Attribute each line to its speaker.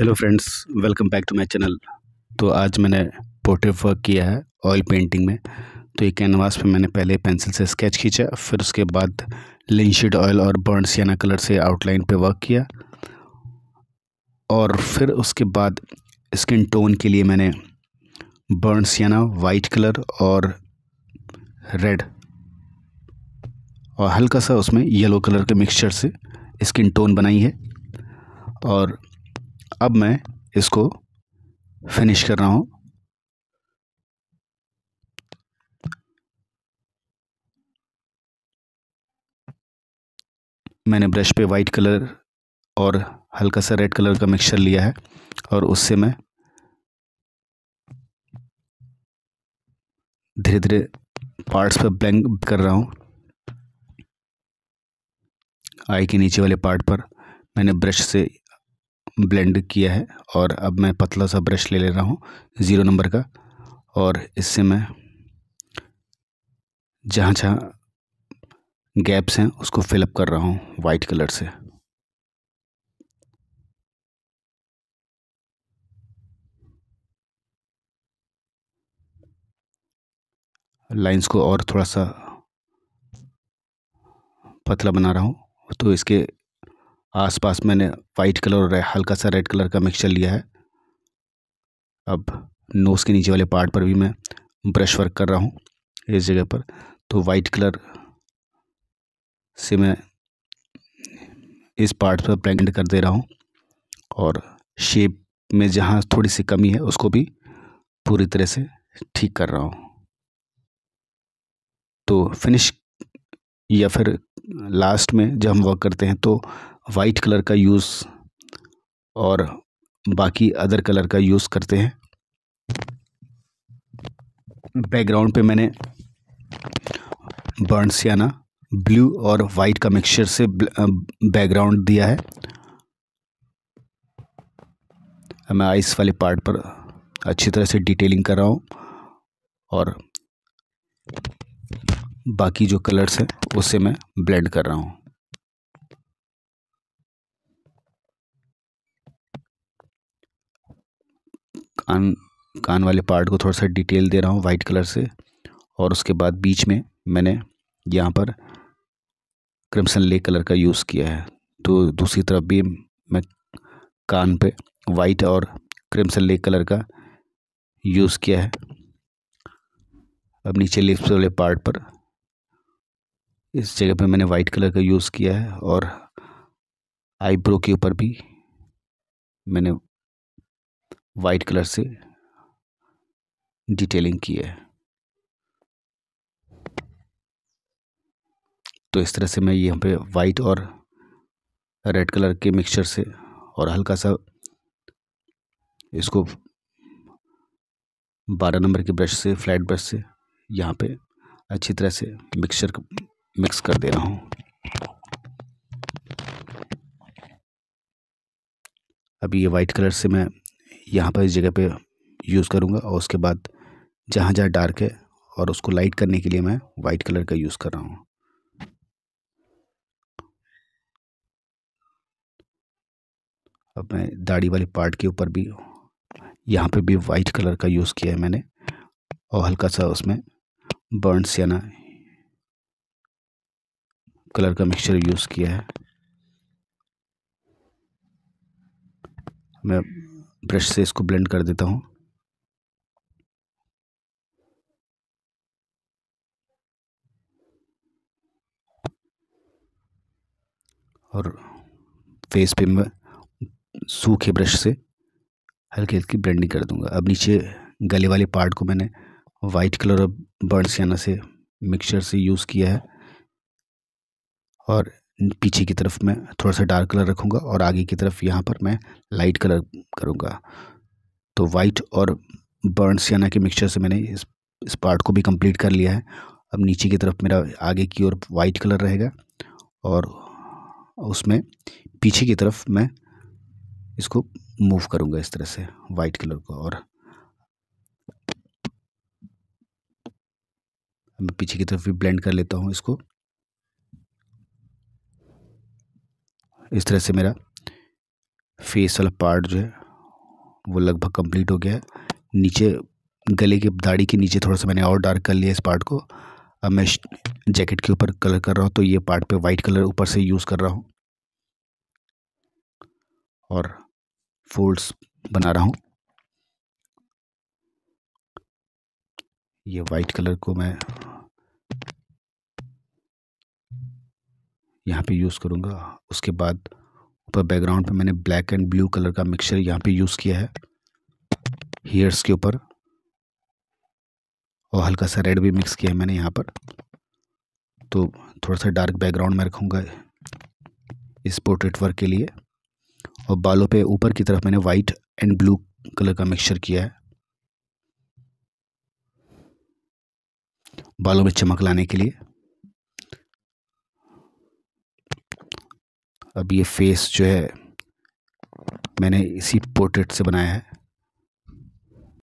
Speaker 1: hello friends welcome back to my channel तो आज मैंने पोर्ट्रेट वर्क किया है ऑयल पेंटिंग में तो ये कैनवास पे मैंने पहले पेंसिल से स्केच खींचा फिर उसके बाद लिनशीड ऑयल और सियाना कलर से आउटलाइन पे वर्क किया और फिर उसके बाद स्किन टोन के लिए मैंने सियाना वाइट कलर और रेड और हल्का सा उसमें येलो कलर के मिक्सचर से स्किन टोन बनाई है और अब मैं इसको फिनिश कर रहा हूँ मैंने ब्रश पे वाइट कलर और हल्का सा रेड कलर का मिक्सचर लिया है और उससे मैं धीरे धीरे पार्ट्स पर ब्लैंक कर रहा हूँ आई के नीचे वाले पार्ट पर मैंने ब्रश से ब्लेंड किया है और अब मैं पतला सा ब्रश ले ले रहा हूँ ज़ीरो नंबर का और इससे मैं जहाँ जहाँ गैप्स हैं उसको फिलअप कर रहा हूँ वाइट कलर से लाइंस को और थोड़ा सा पतला बना रहा हूँ तो इसके आसपास मैंने वाइट कलर और हल्का सा रेड कलर का मिक्सचर लिया है अब नोज़ के नीचे वाले पार्ट पर भी मैं ब्रश वर्क कर रहा हूँ इस जगह पर तो वाइट कलर से मैं इस पार्ट पर ब्लेंड कर दे रहा हूँ और शेप में जहाँ थोड़ी सी कमी है उसको भी पूरी तरह से ठीक कर रहा हूँ तो फिनिश या फिर लास्ट में जब हम वर्क करते हैं तो वाइट कलर का यूज़ और बाकी अदर कलर का यूज़ करते हैं बैकग्राउंड पे मैंने बर्नसियाना ब्लू और वाइट का मिक्सचर से बैकग्राउंड दिया है मैं आइस वाले पार्ट पर अच्छी तरह से डिटेलिंग कर रहा हूँ और बाकी जो कलर्स हैं उससे मैं ब्लेंड कर रहा हूँ कान कान वाले पार्ट को थोड़ा सा डिटेल दे रहा हूँ वाइट कलर से और उसके बाद बीच में मैंने यहाँ पर क्रिम्सन ले कलर का यूज़ किया है तो दूसरी तरफ भी मैं कान पे वाइट और क्रिम्सन ले कलर का यूज़ किया है अब नीचे लिप्स वाले पार्ट पर इस जगह पे मैंने वाइट कलर का यूज़ किया है और आईब्रो के ऊपर भी मैंने वाइट कलर से डिटेलिंग की है तो इस तरह से मैं ये यहाँ पे वाइट और रेड कलर के मिक्सचर से और हल्का सा इसको बारह नंबर के ब्रश से फ्लैट ब्रश से यहाँ पे अच्छी तरह से मिक्सचर मिक्स कर दे रहा हूँ अभी ये वाइट कलर से मैं यहाँ पर इस जगह पे यूज़ करूँगा और उसके बाद जहाँ जहाँ डार्क है और उसको लाइट करने के लिए मैं वाइट कलर का यूज़ कर रहा हूँ अब मैं दाढ़ी वाले पार्ट के ऊपर भी यहाँ पे भी वाइट कलर का यूज़ किया है मैंने और हल्का सा उसमें बर्न्स या ना कलर का मिक्सचर यूज़ किया है मैं ब्रश से इसको ब्लेंड कर देता हूँ और फेस पे मैं सूखे ब्रश से हल्की हल्की ब्लेंडिंग कर दूंगा अब नीचे गले वाले पार्ट को मैंने वाइट कलर और बर्ड्स याना से मिक्सचर से यूज़ किया है और पीछे की तरफ मैं थोड़ा सा डार्क कलर रखूँगा और आगे की तरफ यहाँ पर मैं लाइट कलर करूँगा तो वाइट और बर्न्स याना के मिक्सचर से मैंने इस इस पार्ट को भी कंप्लीट कर लिया है अब नीचे की तरफ मेरा आगे की ओर वाइट कलर रहेगा और उसमें पीछे की तरफ मैं इसको मूव करूँगा इस तरह से वाइट कलर को और मैं पीछे की तरफ भी ब्लेंड कर लेता हूँ इसको इस तरह से मेरा फेस वाला पार्ट जो है वो लगभग कंप्लीट हो गया है नीचे गले के दाढ़ी के नीचे थोड़ा सा मैंने और डार्क कर लिया इस पार्ट को अब मैं जैकेट के ऊपर कलर कर रहा हूँ तो ये पार्ट पे वाइट कलर ऊपर से यूज़ कर रहा हूँ और फोल्ड्स बना रहा हूँ ये वाइट कलर को मैं यहाँ पे यूज़ करूँगा उसके बाद ऊपर बैकग्राउंड पे मैंने ब्लैक एंड ब्लू कलर का मिक्सचर यहाँ पे यूज़ किया है हेयर्स के ऊपर और हल्का सा रेड भी मिक्स किया है मैंने यहाँ पर तो थोड़ा सा डार्क बैकग्राउंड में रखूँगा इस पोर्ट्रेट वर्क के लिए और बालों पे ऊपर की तरफ मैंने वाइट एंड ब्लू कलर का मिक्सचर किया है बालों में चमक लाने के लिए अब ये फेस जो है मैंने इसी पोर्ट्रेट से बनाया है